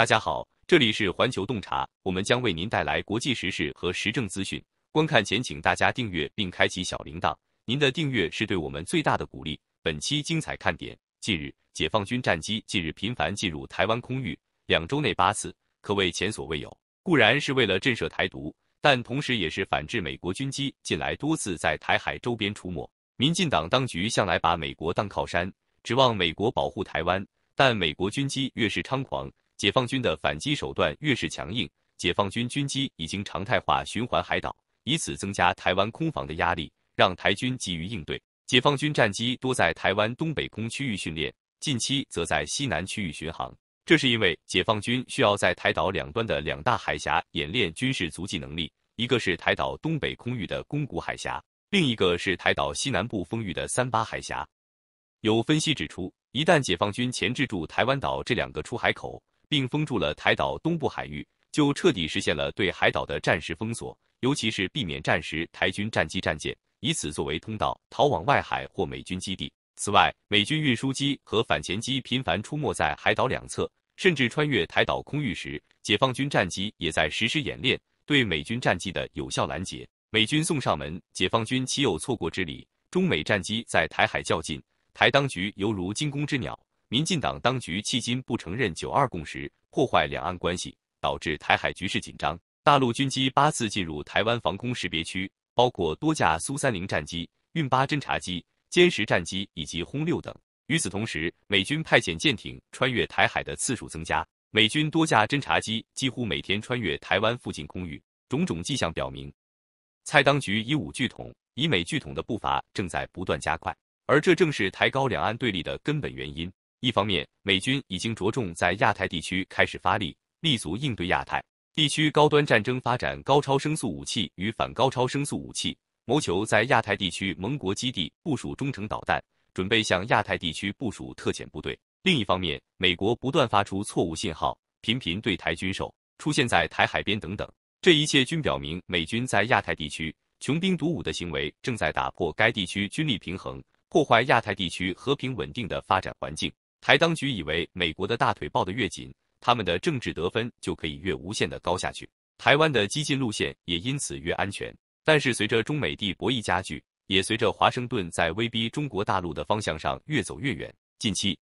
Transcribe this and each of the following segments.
大家好，这里是环球洞察，我们将为您带来国际时事和时政资讯。观看前，请大家订阅并开启小铃铛。您的订阅是对我们最大的鼓励。本期精彩看点：近日，解放军战机近日频繁进入台湾空域，两周内八次，可谓前所未有。固然是为了震慑台独，但同时也是反制美国军机近来多次在台海周边出没。民进党当局向来把美国当靠山，指望美国保护台湾，但美国军机越是猖狂。解放军的反击手段越是强硬，解放军军机已经常态化循环海岛，以此增加台湾空防的压力，让台军急于应对。解放军战机多在台湾东北空区域训练，近期则在西南区域巡航。这是因为解放军需要在台岛两端的两大海峡演练军事足迹能力，一个是台岛东北空域的宫古海峡，另一个是台岛西南部风域的三八海峡。有分析指出，一旦解放军钳制住台湾岛这两个出海口，并封住了台岛东部海域，就彻底实现了对海岛的战时封锁，尤其是避免战时台军战机、战舰以此作为通道逃往外海或美军基地。此外，美军运输机和反潜机频繁出没在海岛两侧，甚至穿越台岛空域时，解放军战机也在实施演练，对美军战机的有效拦截。美军送上门，解放军岂有错过之理？中美战机在台海较劲，台当局犹如惊弓之鸟。民进党当局迄今不承认“九二共识”，破坏两岸关系，导致台海局势紧张。大陆军机八次进入台湾防空识别区，包括多架苏三零战机、运八侦察机、歼十战机以及轰六等。与此同时，美军派遣舰艇穿越台海的次数增加，美军多架侦察机几乎每天穿越台湾附近空域。种种迹象表明，蔡当局以武拒统、以美拒统的步伐正在不断加快，而这正是抬高两岸对立的根本原因。一方面，美军已经着重在亚太地区开始发力，立足应对亚太地区高端战争，发展高超声速武器与反高超声速武器，谋求在亚太地区盟国基地部署中程导弹，准备向亚太地区部署特遣部队。另一方面，美国不断发出错误信号，频频对台军售，出现在台海边等等，这一切均表明，美军在亚太地区穷兵黩武的行为正在打破该地区军力平衡，破坏亚太地区和平稳定的发展环境。台当局以为，美国的大腿抱得越紧，他们的政治得分就可以越无限的高下去，台湾的激进路线也因此越安全。但是，随着中美地博弈加剧，也随着华盛顿在威逼中国大陆的方向上越走越远，近期，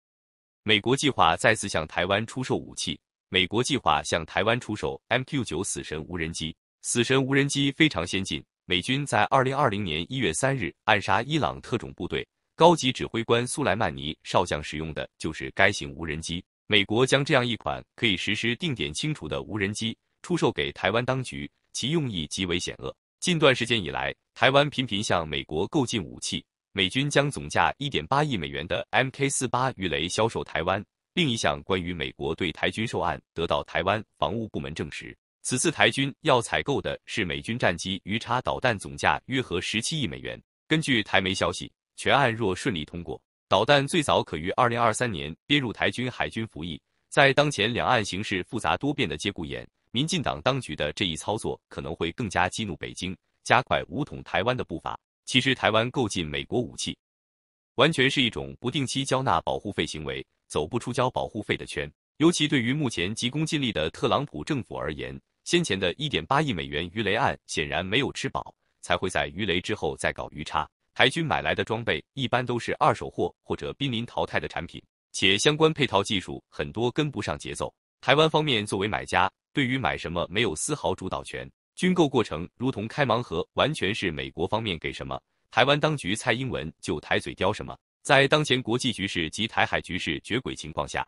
美国计划再次向台湾出售武器。美国计划向台湾出售 MQ9 死神无人机。死神无人机非常先进，美军在2020年1月3日暗杀伊朗特种部队。高级指挥官苏莱曼尼少将使用的就是该型无人机。美国将这样一款可以实施定点清除的无人机出售给台湾当局，其用意极为险恶。近段时间以来，台湾频频向美国购进武器，美军将总价一点八亿美元的 Mk 四八鱼雷销售台湾。另一项关于美国对台军售案得到台湾防务部门证实，此次台军要采购的是美军战机鱼叉导弹，总价约合十七亿美元。根据台媒消息。全案若顺利通过，导弹最早可于二零二三年编入台军海军服役。在当前两岸形势复杂多变的节骨眼，民进党当局的这一操作可能会更加激怒北京，加快武统台湾的步伐。其实，台湾购进美国武器，完全是一种不定期交纳保护费行为，走不出交保护费的圈。尤其对于目前急功近利的特朗普政府而言，先前的一点八亿美元鱼雷案显然没有吃饱，才会在鱼雷之后再搞鱼叉。台军买来的装备一般都是二手货或者濒临淘汰的产品，且相关配套技术很多跟不上节奏。台湾方面作为买家，对于买什么没有丝毫主导权，军购过程如同开盲盒，完全是美国方面给什么，台湾当局蔡英文就抬嘴叼什么。在当前国际局势及台海局势绝轨情况下，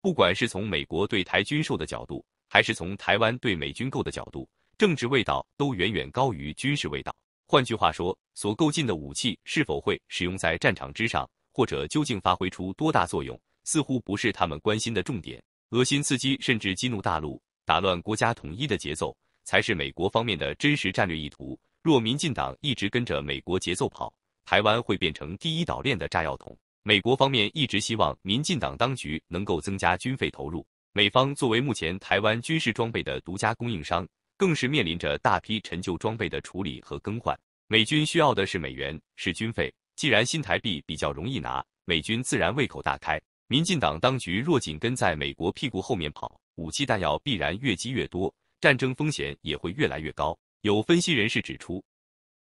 不管是从美国对台军售的角度，还是从台湾对美军购的角度，政治味道都远远高于军事味道。换句话说，所购进的武器是否会使用在战场之上，或者究竟发挥出多大作用，似乎不是他们关心的重点。恶心刺激，甚至激怒大陆，打乱国家统一的节奏，才是美国方面的真实战略意图。若民进党一直跟着美国节奏跑，台湾会变成第一岛链的炸药桶。美国方面一直希望民进党当局能够增加军费投入，美方作为目前台湾军事装备的独家供应商。更是面临着大批陈旧装备的处理和更换。美军需要的是美元，是军费。既然新台币比较容易拿，美军自然胃口大开。民进党当局若紧跟在美国屁股后面跑，武器弹药必然越积越多，战争风险也会越来越高。有分析人士指出，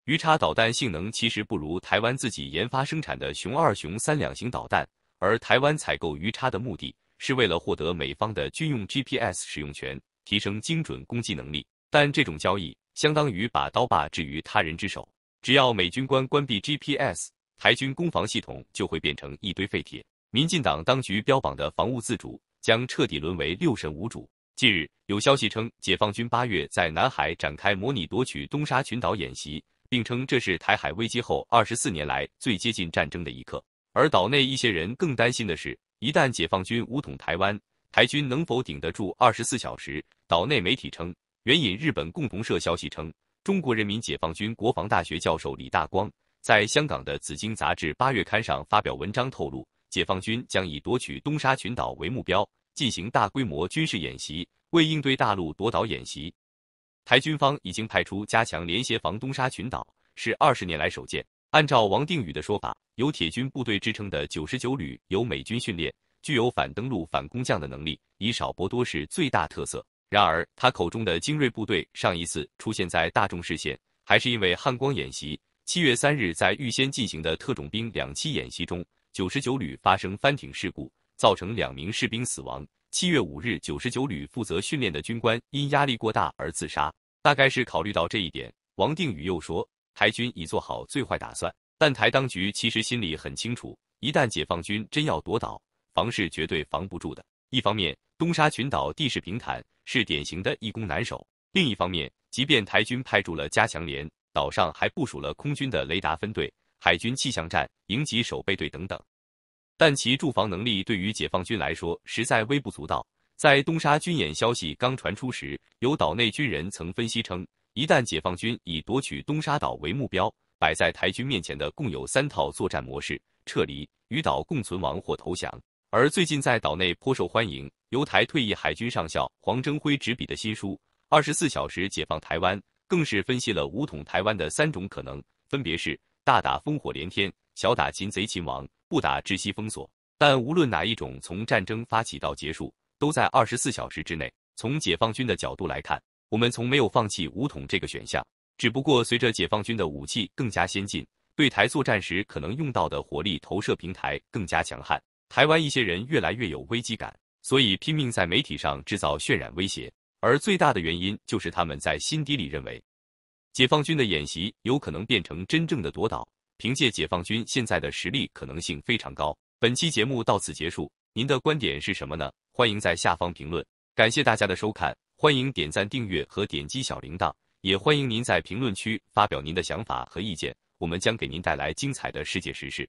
鱼叉导弹性能其实不如台湾自己研发生产的“熊二”“熊三”两型导弹，而台湾采购鱼叉的目的是为了获得美方的军用 GPS 使用权，提升精准攻击能力。但这种交易相当于把刀把置于他人之手，只要美军官关闭 GPS，台军攻防系统就会变成一堆废铁。民进党当局标榜的防务自主将彻底沦为六神无主。近日有消息称，解放军八月在南海展开模拟夺取东沙群岛演习，并称这是台海危机后二十四年来最接近战争的一刻。而岛内一些人更担心的是，一旦解放军武统台湾，台军能否顶得住二十四小时？岛内媒体称。援引日本共同社消息称，中国人民解放军国防大学教授李大光在香港的《紫荆》杂志八月刊上发表文章，透露解放军将以夺取东沙群岛为目标，进行大规模军事演习。为应对大陆夺岛演习，台军方已经派出加强联携防东沙群岛，是二十年来首见。按照王定宇的说法，由铁军部队支撑的九十九旅由美军训练，具有反登陆、反攻降的能力，以少搏多是最大特色。然而，他口中的精锐部队上一次出现在大众视线，还是因为汉光演习。七月三日，在预先进行的特种兵两栖演习中，九十九旅发生翻艇事故，造成两名士兵死亡。七月五日，九十九旅负责训练的军官因压力过大而自杀。大概是考虑到这一点，王定宇又说，台军已做好最坏打算。但台当局其实心里很清楚，一旦解放军真要夺岛，防是绝对防不住的。一方面，东沙群岛地势平坦，是典型的易攻难守。另一方面，即便台军派驻了加强连，岛上还部署了空军的雷达分队、海军气象站、营级守备队等等，但其驻防能力对于解放军来说实在微不足道。在东沙军演消息刚传出时，有岛内军人曾分析称，一旦解放军以夺取东沙岛为目标，摆在台军面前的共有三套作战模式：撤离、与岛共存亡或投降。而最近在岛内颇受欢迎、由台退役海军上校黄征辉执笔的新书《二十四小时解放台湾》，更是分析了武统台湾的三种可能，分别是大打烽火连天、小打擒贼擒王、不打窒息封锁。但无论哪一种，从战争发起到结束，都在二十四小时之内。从解放军的角度来看，我们从没有放弃武统这个选项，只不过随着解放军的武器更加先进，对台作战时可能用到的火力投射平台更加强悍。台湾一些人越来越有危机感，所以拼命在媒体上制造渲染威胁。而最大的原因就是他们在心底里认为，解放军的演习有可能变成真正的夺岛。凭借解放军现在的实力，可能性非常高。本期节目到此结束，您的观点是什么呢？欢迎在下方评论。感谢大家的收看，欢迎点赞、订阅和点击小铃铛，也欢迎您在评论区发表您的想法和意见。我们将给您带来精彩的世界时事。